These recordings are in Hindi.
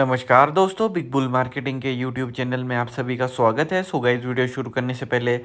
नमस्कार दोस्तों बिग बुल मार्केटिंग के यूट्यूब चैनल में आप सभी का स्वागत है सो गाइस वीडियो शुरू करने से पहले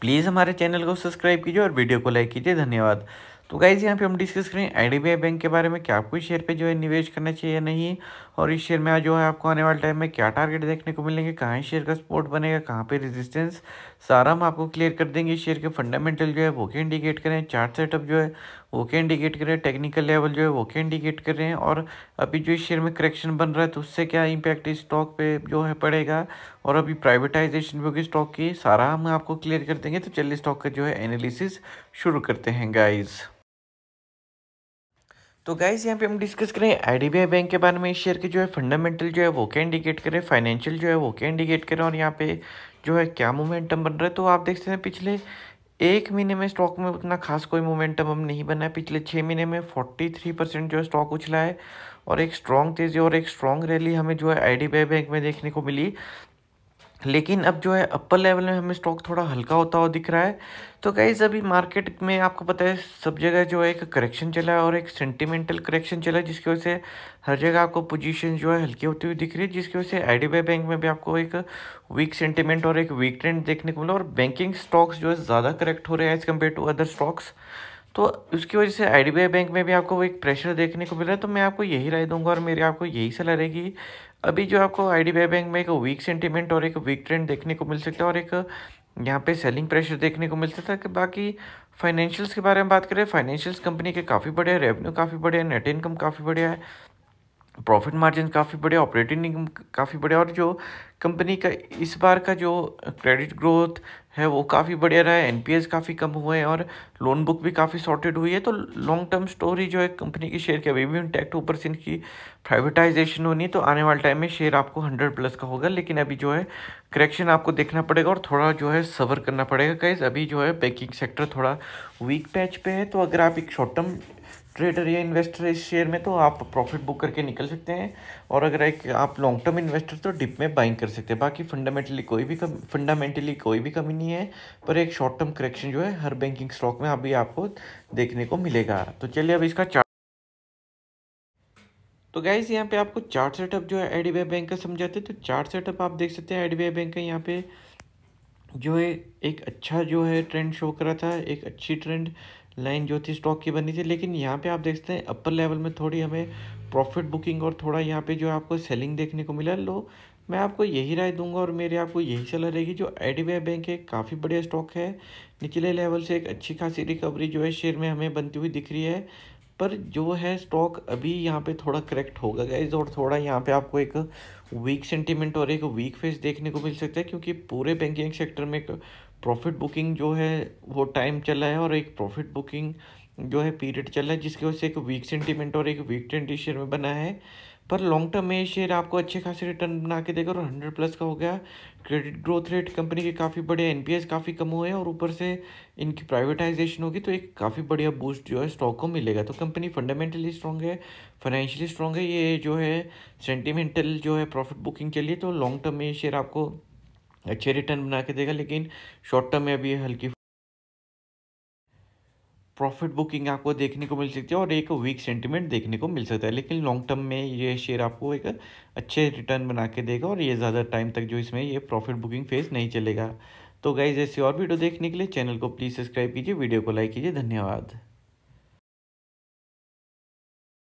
प्लीज़ हमारे चैनल को सब्सक्राइब कीजिए और वीडियो को लाइक कीजिए धन्यवाद तो गाइज़ यहाँ पे हम डिस्कस करें I D B I bank के बारे में क्या आपको इस शेयर पे जो है निवेश करना चाहिए या नहीं और इस शेयर में जो है आपको आने वाले टाइम में क्या टारगेट देखने को मिलेंगे कहाँ इस शेयर का सपोर्ट बनेगा कहाँ पे रेजिस्टेंस सारा हम आपको क्लियर कर देंगे इस शेयर के फंडामेंटल जो है वो क्या इंडिकेट करें चार्ट सेटअप जो है वो क्या इंडिकेट करें टेक्निकल लेवल जो है वो क्या इंडिकेट करें और अभी जो इस शेयर में करेक्शन बन रहा है तो उससे क्या इम्पैक्ट स्टॉक पे जो है पड़ेगा और अभी प्राइवेटाइजेशन भी होगी स्टॉक की सारा हम आपको क्लियर कर देंगे तो चलिए स्टॉक का जो है एनालिसिस शुरू करते हैं गाइज़ तो गाइज यहाँ पे हम डिस्कस करें आईडीबीआई बैंक के बारे में शेयर के जो है फंडामेंटल जो है वो क्या इंडिकेट करें फाइनेंशियल जो है वो क्या इंडिकेट करें और यहाँ पे जो है क्या मोमेंटम बन रहा है तो आप देखते हैं पिछले एक महीने में स्टॉक में उतना खास कोई मोमेंटम हम नहीं बना है पिछले छः महीने में फोर्टी थ्री परसेंट जो है स्टॉक उछला है और एक स्ट्रॉन्ग तेज़ी और एक स्ट्रॉन्ग रैली हमें जो है आई बैंक में देखने को मिली लेकिन अब जो है अपर लेवल में हमें स्टॉक थोड़ा हल्का होता हुआ दिख रहा है तो गाइज़ अभी मार्केट में आपको पता है सब जगह जो है एक करेक्शन चला है और एक सेंटिमेंटल करेक्शन चला है जिसकी वजह से हर जगह आपको पोजीशन जो है हल्की होती हुई दिख रही है जिसकी वजह से आई बैंक में भी आपको एक वीक सेंटिमेंट और एक वीक ट्रेंड देखने को मिला और बैंकिंग स्टॉक्स जो है ज़्यादा करेक्ट हो रहे हैं as compare to other stocks तो उसकी वजह से आई बैंक में भी आपको एक प्रेशर देखने को मिल रहा है तो मैं आपको यही राय दूंगा और मेरी आपको यही सलाह रहेगी अभी जो आपको आई बैंक में एक वीक सेंटीमेंट और एक वीक ट्रेंड देखने को मिल सकता है और एक यहाँ पे सेलिंग प्रेशर देखने को मिलता था कि बाकी फाइनेंशियल्स के बारे में बात करें फाइनेंशियल्स कंपनी के काफ़ी बढ़िया रेवेन्यू काफ़ी बढ़िया नेट इनकम काफ़ी बढ़िया है प्रॉफिट मार्जिन काफ़ी बड़े ऑपरेटिंग इनकम काफ़ी बड़े और जो कंपनी का इस बार का जो क्रेडिट ग्रोथ है वो काफ़ी बढ़िया रहा है एन काफ़ी कम हुए हैं और लोन बुक भी काफ़ी सॉर्टेड हुई है तो लॉन्ग टर्म स्टोरी जो है कंपनी के शेयर की अभी भी इंटैक्ट ऊपर से इनकी प्राइवेटाइजेशन होनी है तो आने वाले टाइम में शेयर आपको हंड्रेड प्लस का होगा लेकिन अभी जो है करेक्शन आपको देखना पड़ेगा और थोड़ा जो है सवर करना पड़ेगा कैसे अभी जो है बैंकिंग सेक्टर थोड़ा वीक पैच पे है तो अगर आप एक शॉर्ट टर्म ट्रेडर या इन्वेस्टर इस शेयर में तो आप प्रॉफिट बुक करके निकल सकते हैं और अगर एक आप लॉन्ग टर्म इन्वेस्टर तो डिप में बाइंग कर सकते हैं बाकी फंडामेंटली कोई भी कम फंडामेंटली कोई भी कमी नहीं है पर एक शॉर्ट टर्म करेक्शन जो है हर बैंकिंग स्टॉक में अभी आपको देखने को मिलेगा तो चलिए अब इसका चार्ट तो गाइज यहाँ पे आपको चार्ट सेटअप जो है आई बैंक का समझाते हैं तो चार्ट सेटअप आप देख सकते हैं आई बैंक का यहाँ पे जो है एक अच्छा जो है ट्रेंड शो करा था एक अच्छी ट्रेंड लाइन जो थी स्टॉक की बनी थी लेकिन यहाँ पे आप देखते हैं अपर लेवल में थोड़ी हमें प्रॉफिट बुकिंग और थोड़ा यहाँ पे जो आपको सेलिंग देखने को मिला लो मैं आपको यही राय दूंगा और मेरे आपको यही सलाह रहेगी जो आई बैंक है काफ़ी बढ़िया स्टॉक है निचले लेवल से एक अच्छी खासी रिकवरी जो है शेयर में हमें बनती हुई दिख रही है पर जो है स्टॉक अभी यहाँ पे थोड़ा करेक्ट होगा गाइज और थोड़ा यहाँ पे आपको एक वीक सेंटीमेंट और एक वीक फेस देखने को मिल सकता है क्योंकि पूरे बैंकिंग सेक्टर में प्रॉफिट बुकिंग जो है वो टाइम चला है और एक प्रॉफिट बुकिंग जो है पीरियड चला है जिसकी वजह से एक वीक सेंटीमेंट और एक वीक ट्रेंडी शेयर में बना है पर लॉन्ग टर्म में ये शेयर आपको अच्छे खासे रिटर्न बना के देगा और हंड्रेड प्लस का हो गया क्रेडिट ग्रोथ रेट कंपनी के काफ़ी बड़े एन काफ़ी कम हुए हैं और ऊपर से इनकी प्राइवेटाइजेशन होगी तो एक काफ़ी बढ़िया बूस्ट जो है स्टॉक को मिलेगा तो कंपनी फंडामेंटली स्ट्रॉन्ग है फाइनेंशियली स्ट्रॉन्ग है ये जो है सेंटिमेंटल जो है प्रॉफिट बुकिंग के लिए तो लॉन्ग टर्म में ये शेयर आपको अच्छे रिटर्न बना के देगा लेकिन शॉर्ट टर्म में अभी हल्की प्रॉफिट बुकिंग आपको देखने को मिल सकती है और एक वीक सेंटीमेंट देखने को मिल सकता है लेकिन लॉन्ग टर्म में ये शेयर आपको एक अच्छे रिटर्न बना के देगा और ये ज़्यादा टाइम तक जो इसमें ये प्रॉफिट बुकिंग फेज नहीं चलेगा तो गाइज ऐसी और वीडियो देखने के लिए चैनल को प्लीज़ सब्सक्राइब कीजिए वीडियो को लाइक कीजिए धन्यवाद